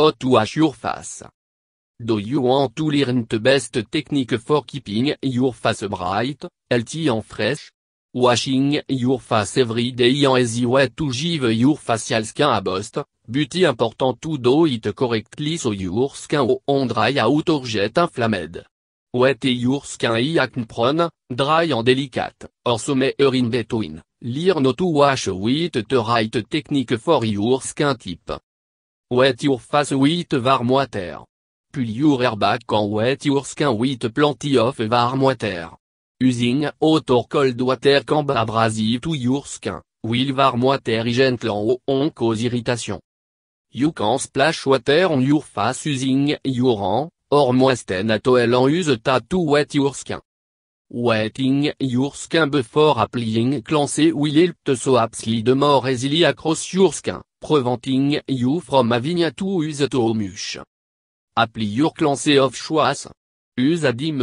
Hot wash your face. Do you want to learn the best technique for keeping your face bright, healthy and fresh? Washing your face every day and easy way to give your facial skin a boost, but important to do it correctly so your skin on dry out or get inflamed. Wet your skin acne prone, dry and delicate, or somewhere in between. Learn how to wash with the right technique for your skin type. Wet your face with warm water. Pull your hair back and wet your skin with plenty of warm water. Using hot or cold water can be abrasive to your skin, will warm water is gentle on cause irritation. You can splash water on your face using your hand, or moisten at towel and use that to wet your skin. Wetting your skin before applying cleanser will help so more easily across your skin preventing you from having to use too much. Apply your cleanser of choice. Use a dim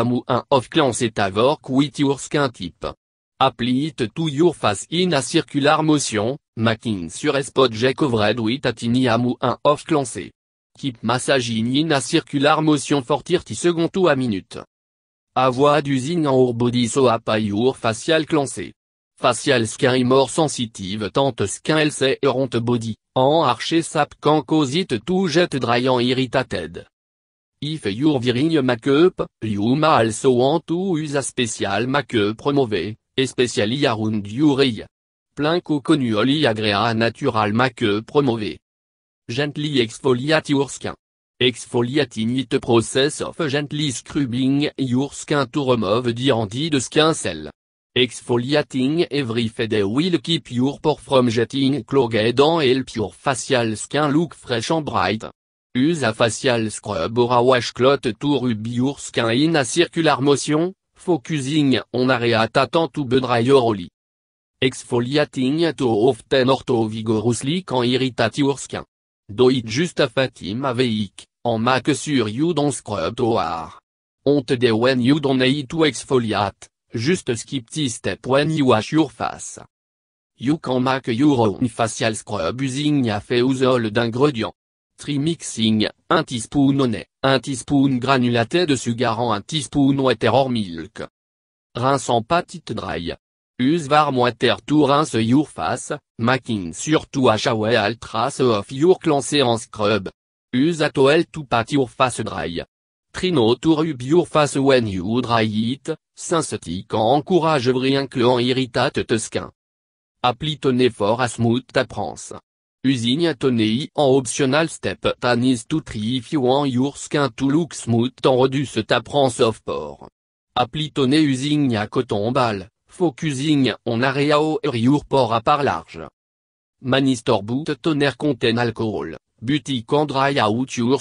amu un of clancy work with your skin type. Apply it to your face in a circular motion, making sure spot jack covered with a tiny amu un of cleanser Keep massaging in a circular motion for 30 seconds to a minute. Avoid using your body so a your facial cleanser facial Skin more sensitive Tente skin LC eront body, en archer sap can cause it to jet dry and irritated. If your viring makeup, you ma also want to use a special makeup remove, especially around your eye. Plein connu agrea natural makeup remove. Gently exfoliate your skin. Exfoliate it process of gently scrubbing your skin to remove the de skin cell. Exfoliating every day will keep your pore from getting clogged and help your facial skin look fresh and bright. Use a facial scrub or a washcloth to rub your skin in a circular motion, focusing on area that to be dry or oily. Exfoliating to often or vigorously can irritate your skin. Do it just a a week, en make sure you don't scrub too hard. On when you don't need to exfoliate. Just skip this step when you wash your face. You can make your own facial scrub using a old ingredients. Tree mixing, 1 teaspoon honey, 1 teaspoon de sugar and 1 teaspoon water or milk. Rinse en patite dry. Use warm water to rinse your face, making sure to wash away all trace of your scrub. Use a towel to pat your face dry. Trino tour Ubiur face when you dry it, synthetic encourage rien irritate Tuskin. Appli toné fort à smooth prance. Usine atoné en optional step tanis is to try if you want your skin to look smooth en reduce taprance of pore. Appli toné using à coton ball, focusing on area or your pore à part large. Manistor boot toner contain alcohol, buty can dry out your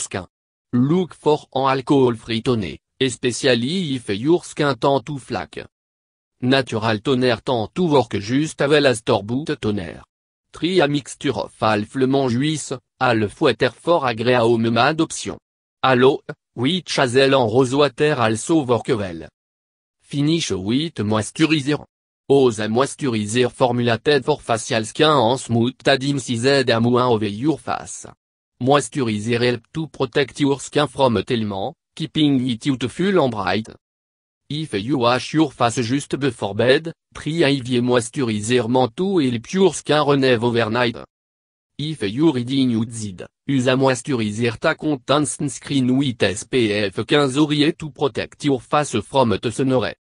Look for en alcohol-free et especially if your skin tend to flake. Natural toner tend to work just well la store toner. Tri a mixture of half juice, half fort for a grey home l'eau, oui white en rose rosewater also work well. Finish with moisturizer. Ose a moisturizer formulated for facial skin en smooth tadim si zed a over your face. Moisturiser help to protect your skin from tellement, keeping it youthful and bright. If you wash your face just before bed, try Ivy moisturizer manto help your skin renew overnight. If you reading outside, use a moisturizer ta content sunscreen with SPF 15 or to protect your face from the sunray.